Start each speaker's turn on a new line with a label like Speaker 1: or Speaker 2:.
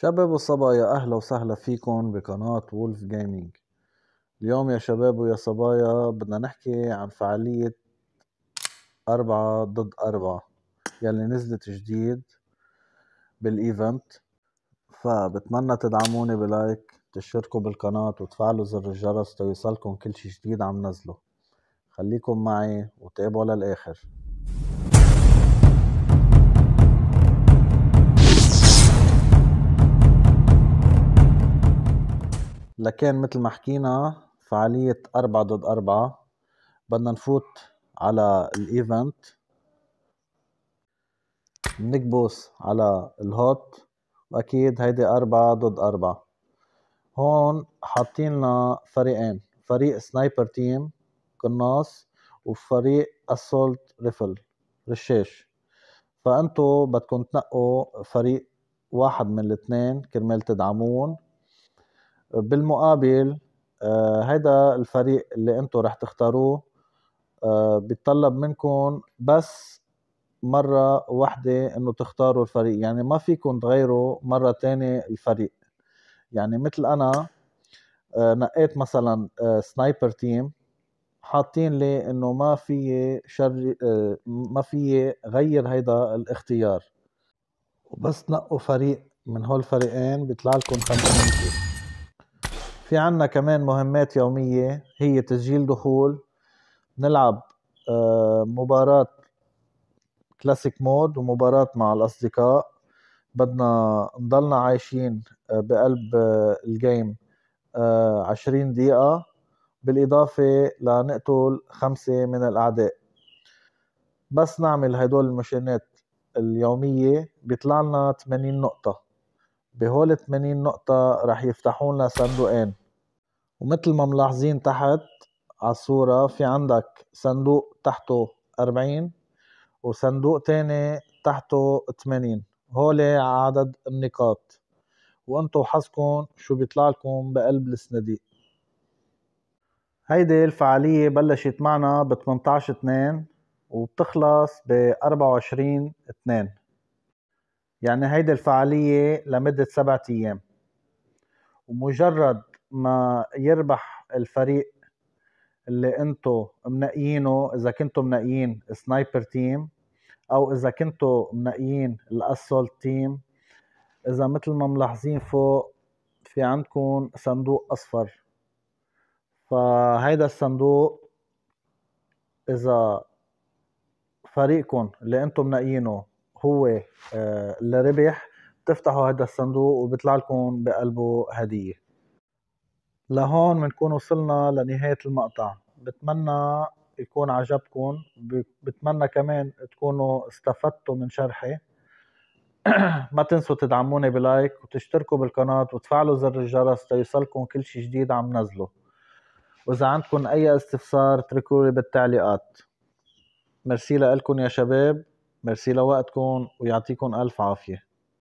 Speaker 1: شباب وصبايا اهلا وسهلا فيكم بقناة وولف جيمنج اليوم يا شباب ويا صبايا بدنا نحكي عن فعالية أربعة ضد أربعة يلي نزلت جديد بالإيفنت فبتمنى تدعموني بلايك تشتركوا بالقناة وتفعلوا زر الجرس توصلكم كل شي جديد عم نزله خليكم معي وتابعوا للآخر لكان مثل ما حكينا فعالية أربعة ضد أربعة بدنا نفوت على الإيفنت نكبس على الهوت وأكيد هيدي أربعة ضد أربعة هون حاطين لنا فريقين فريق سنايبر تيم قناص وفريق أسولت ريفل رشاش فأنتو بدكم تنقوا فريق واحد من الاثنين كرمال تدعمون بالمقابل آه، هيدا الفريق اللي انتم رح تختاروه آه، بيتطلب منكم بس مرة واحدة انه تختاروا الفريق يعني ما فيكم تغيروا مرة تانية الفريق يعني مثل انا آه، نقيت مثلا سنايبر تيم حاطين لي انه ما في شر ما في غير هيدا الاختيار وبس نقوا فريق من هول الفريقين بيطلع لكم 500 في عنا كمان مهمات يومية هي تسجيل دخول نلعب آه، مباراة كلاسيك مود ومباراة مع الأصدقاء بدنا نضلنا عايشين آه، بقلب آه، الجيم عشرين دقيقة بالإضافة لنقتل خمسة من الأعداء بس نعمل هدول المشينات اليومية بيطلع لنا 80 نقطة بهول 80 نقطة رح يفتحوا لنا صندوقين ومثل ما ملاحظين تحت على الصورة في عندك صندوق تحته 40 وصندوق تاني تحته 80 هول عدد النقاط وانتو حظكم شو بيطلع لكم بقلب الصناديق هيدي الفعالية بلشت معنا ب 18 2 وبتخلص ب 24 2 يعني هيدي الفعالية لمدة سبعة أيام ومجرد ما يربح الفريق اللي انتو منقيينه اذا كنتو منقيين سنايبر تيم او اذا كنتو منقيين الاسولت تيم اذا مثل ما ملاحظين فوق في عندكم صندوق اصفر فهيدا الصندوق اذا فريقكم اللي انتم منقيينه هو آه، اللي ربح بتفتحوا هذا الصندوق وبيطلع لكم بقلبه هدية لهون بنكون وصلنا لنهاية المقطع بتمنى يكون عجبكم بتمنى كمان تكونوا استفدتوا من شرحي ما تنسوا تدعموني بلايك وتشتركوا بالقناة وتفعلوا زر الجرس ليوصلكم كل شي جديد عم نزله وإذا عندكم أي استفسار اتركوا لي بالتعليقات ميرسي لكم يا شباب ميرسي لوقتكم ويعطيكم الف عافيه